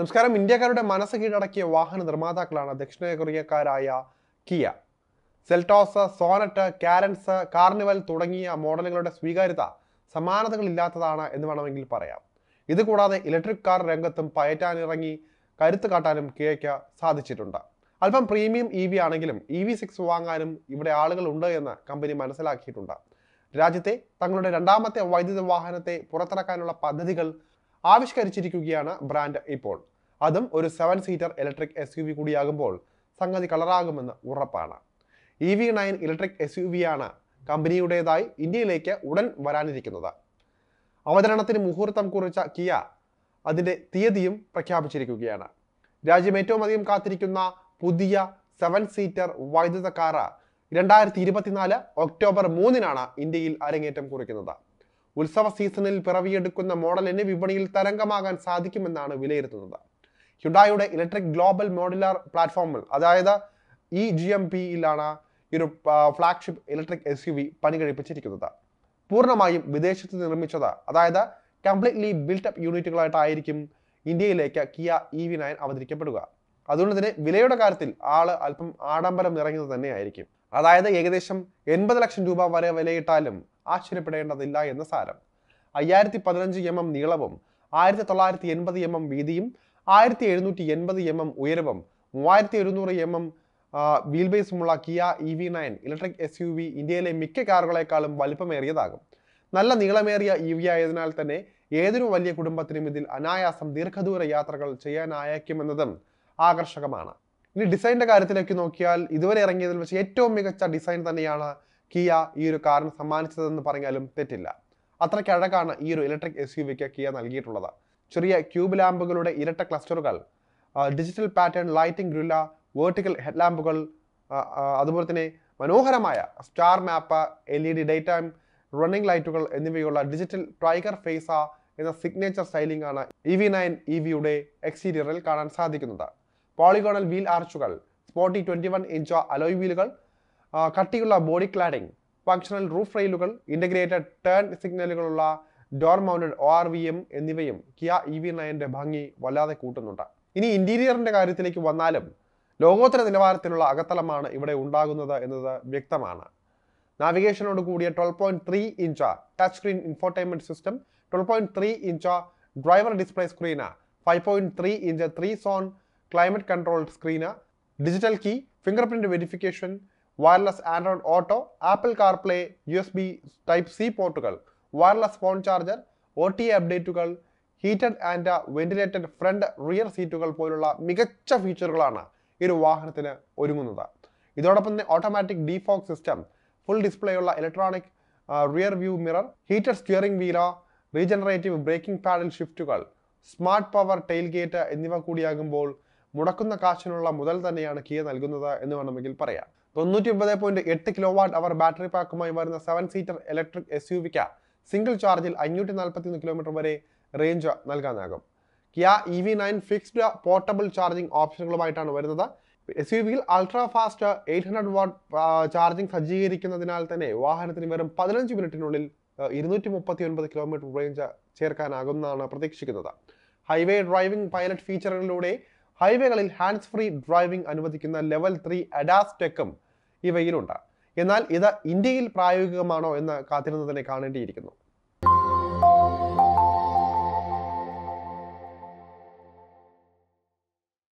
നമസ്കാരം ഇന്ത്യക്കാരുടെ മനസ്സ് കീഴടക്കിയ വാഹന നിർമ്മാതാക്കളാണ് ദക്ഷിണ കൊറിയക്കാരായ Kia Seltos Sonet Carens Carnival തുടങ്ങിയ മോഡലുകളുടെ സ്വീകാര്യത സമാനതകളില്ലാത്തതാണ് എന്ന് വേണമെങ്കിൽ പറയാം ഇതുകൂടാതെ ഇലക്ട്രിക് കാർ രംഗത്തും പയറ്റാനിറങ്ങി കരുത്ത് കാട്ടാനും കിയയ്ക്ക് സാധിച്ചിട്ടുണ്ട് അല്പം പ്രീമിയം ഇ വി ആണെങ്കിലും ഇ വി സിക്സ് വാങ്ങാനും ഇവിടെ ആളുകൾ ഉണ്ട് എന്ന് കമ്പനി മനസ്സിലാക്കിയിട്ടുണ്ട് രാജ്യത്തെ തങ്ങളുടെ രണ്ടാമത്തെ വൈദ്യുത വാഹനത്തെ പുറത്തിറക്കാനുള്ള പദ്ധതികൾ ആവിഷ്കരിച്ചിരിക്കുകയാണ് ബ്രാൻഡ് ഇപ്പോൾ അതും ഒരു seven seater electric S U V കൂടിയാകുമ്പോൾ സംഗതി കളറാകുമെന്ന് ഉറപ്പാണ് E V nine electric S U ആണ് കമ്പനിയുടേതായി ഇന്ത്യയിലേക്ക് ഉടൻ വരാനിരിക്കുന്നത് അവതരണത്തിന് മുഹൂർത്തം കുറിച്ച കിയ അതിൻ്റെ തീയതിയും പ്രഖ്യാപിച്ചിരിക്കുകയാണ് രാജ്യം ഏറ്റവും അധികം കാത്തിരിക്കുന്ന പുതിയ സെവൻ സീറ്റർ വൈദ്യുത കാറ് രണ്ടായിരത്തി ഇരുപത്തിനാല് ഒക്ടോബർ മൂന്നിനാണ് ഇന്ത്യയിൽ അരങ്ങേറ്റം കുറിക്കുന്നത് ഉത്സവ സീസണിൽ പിറവിയെടുക്കുന്ന മോഡലിന് വിപണിയിൽ തരംഗമാകാൻ സാധിക്കുമെന്നാണ് വിലയിരുത്തുന്നത് ഹ്യുഡായുടെ ഇലക്ട്രിക് ഗ്ലോബൽ മോഡുലാർ പ്ലാറ്റ്ഫോമിൽ അതായത് ഇ ജി എം പിയിലാണ് ഈ ഒരു flagship electric S U V പണി കഴിപ്പിച്ചിരിക്കുന്നത് പൂർണ്ണമായും വിദേശത്ത് നിർമ്മിച്ചത് അതായത് കംപ്ലീറ്റ്ലി ബിൽട്ടപ്പ് യൂണിറ്റുകളായിട്ടായിരിക്കും ഇന്ത്യയിലേക്ക് കിയ ഇ വി നയൻ അവതരിക്കപ്പെടുക അതുകൊണ്ട് തന്നെ വിലയുടെ കാര്യത്തിൽ ആള് അല്പം ആഡംബരം നിറഞ്ഞത് തന്നെയായിരിക്കും അതായത് ഏകദേശം എൺപത് ലക്ഷം രൂപ വരെ വിലയിട്ടാലും ആശ്ചര്യപ്പെടേണ്ടതില്ല എന്ന് സാരം അയ്യായിരത്തി പതിനഞ്ച് എം എം നീളവും ആയിരത്തി തൊള്ളായിരത്തി എൺപത് എം എം വീതിയും ആയിരത്തി എഴുന്നൂറ്റി എൺപത് എം എം ഉയരവും മൂവായിരത്തി എഴുന്നൂറ് എം എം വീൽ ബേസുമുള്ള Kia E V nine electric S U V ഇന്ത്യയിലെ മിക്ക കാറുകളെക്കാളും വലിപ്പമേറിയതാകും നല്ല നീളമേറിയ ഇ വി ആയതിനാൽ തന്നെ ഏതൊരു വലിയ കുടുംബത്തിനും ഇതിൽ അനായാസം ദീർഘദൂര യാത്രകൾ ചെയ്യാനായേക്കുമെന്നതും ആകർഷകമാണ് ഇനി ഡിസൈനിന്റെ കാര്യത്തിലേക്ക് നോക്കിയാൽ ഇതുവരെ ഇറങ്ങിയതിൽ വെച്ച് ഏറ്റവും മികച്ച ഡിസൈൻ തന്നെയാണ് കിയ ഈ ഒരു കാറിന് സമ്മാനിച്ചതെന്ന് പറഞ്ഞാലും തെറ്റില്ല അത്രയ്ക്ക് അഴകാണ് ഈ ഒരു ഇലക്ട്രിക് എസ് യു വിക്ക് കിയ നൽകിയിട്ടുള്ളത് ചെറിയ ക്യൂബ് ലാമ്പുകളുടെ ഇരട്ട ക്ലസ്റ്ററുകൾ ഡിജിറ്റൽ പാറ്റേൺ ലൈറ്റിംഗ് ഗ്രില്ല വേർട്ടിക്കൽ ഹെഡ് ലാമ്പുകൾ അതുപോലെ തന്നെ മനോഹരമായ star map L E D day time running ലൈറ്റുകൾ എന്നിവയുള്ള ഡിജിറ്റൽ ടൈഗർ ഫേസ എന്ന സിഗ്നേച്ചർ സ്റ്റൈലിംഗ് ആണ് ഇ വി നയൻ ഇ വിയുടെ എക്സ്റ്റീരിയറിൽ കാണാൻ സാധിക്കുന്നത് പോളിഗോണൽ വീൽ ആർച്ചുകൾ sporty twenty one inch alloy വീലുകൾ കട്ടിയുള്ള ബോഡി ക്ലാഡിംഗ് ഫങ്ഷണൽ റൂഫ് റെയിലുകൾ ഇൻ്റഗ്രേറ്റഡ് ടേൺ സിഗ്നലുകളുള്ള door mounted O R V M എന്നിവയും കിയ ഇ e വി നയൻ്റെ ഭംഗി വല്ലാതെ കൂട്ടുന്നുണ്ട് ഇനി ഇൻറ്റീരിയറിൻ്റെ കാര്യത്തിലേക്ക് വന്നാലും ലോകോത്തര നിലവാരത്തിലുള്ള അകത്തലമാണ് ഇവിടെ ഉണ്ടാകുന്നത് എന്നത് വ്യക്തമാണ് നാവിഗേഷനോട് കൂടിയ twelve point three inch touch screen infotainment system twelve point three inch driver display screen five point three inch three zone climate control screen digital key fingerprint verification wireless Android Auto Apple CarPlay U S B type C പോർട്ടുകൾ wireless phone charger O T അപ്ഡേറ്റുകൾ heated and ventilated front rear സീറ്റുകൾ പോലുള്ള മികച്ച ഫീച്ചറുകളാണ് ഈ ഒരു വാഹനത്തിന് ഒരുങ്ങുന്നത് ഇതോടൊപ്പം തന്നെ automatic defog system full display ഉള്ള electronic rear view mirror heated steering wheel regenerative braking paddle ഷിഫ്റ്റുകൾ സ്മാർട്ട് പവർ ടെയിൽ ഗേറ്റ് എന്നിവ കൂടിയാകുമ്പോൾ മുടക്കുന്ന കാശിനുള്ള മുതൽ തന്നെയാണ് കിയ നൽകുന്നത് എന്ന് വേണമെങ്കിൽ പറയാം തൊണ്ണൂറ്റി ഒമ്പത് പോയിന്റ് എട്ട് കിലോ വാട്ട് അവർ ബാറ്ററി പാക്കുമായി വരുന്ന seven seater electric S U വിക്ക സിംഗിൾ ചാർജിൽ അഞ്ഞൂറ്റി ഒന്ന് കിലോമീറ്റർ വരെ റേഞ്ച് നൽകാനാകും Kia E V nine fixed portable charging ഓപ്ഷനുകളുമായിട്ടാണ് വരുന്നത് എസ് യു വിയിൽ ultra fast eight hundred watt charging സജ്ജീകരിക്കുന്നതിനാൽ തന്നെ വാഹനത്തിന് വെറും പതിനഞ്ച് മിനിറ്റിനുള്ളിൽ ഇരുന്നൂറ്റി മുപ്പത്തി ഒൻപത് കിലോമീറ്റർ റേഞ്ച് ചേർക്കാനാകുമെന്നാണ് പ്രതീക്ഷിക്കുന്നത് ഹൈവേ ഡ്രൈവിംഗ് പൈലറ്റ് ഫീച്ചറുകളിലൂടെ ഹൈവേകളിൽ ഹാൻഡ്സ് ഫ്രീ ഡ്രൈവിംഗ് അനുവദിക്കുന്ന ലെവൽ ത്രീ അഡാസ് ടെക്കും ഇവയിലുണ്ട് എന്നാൽ ഇത് ഇന്ത്യയിൽ പ്രായോഗികമാണോ എന്ന് കാത്തിരുന്നതിനെ കാണേണ്ടിയിരിക്കുന്നു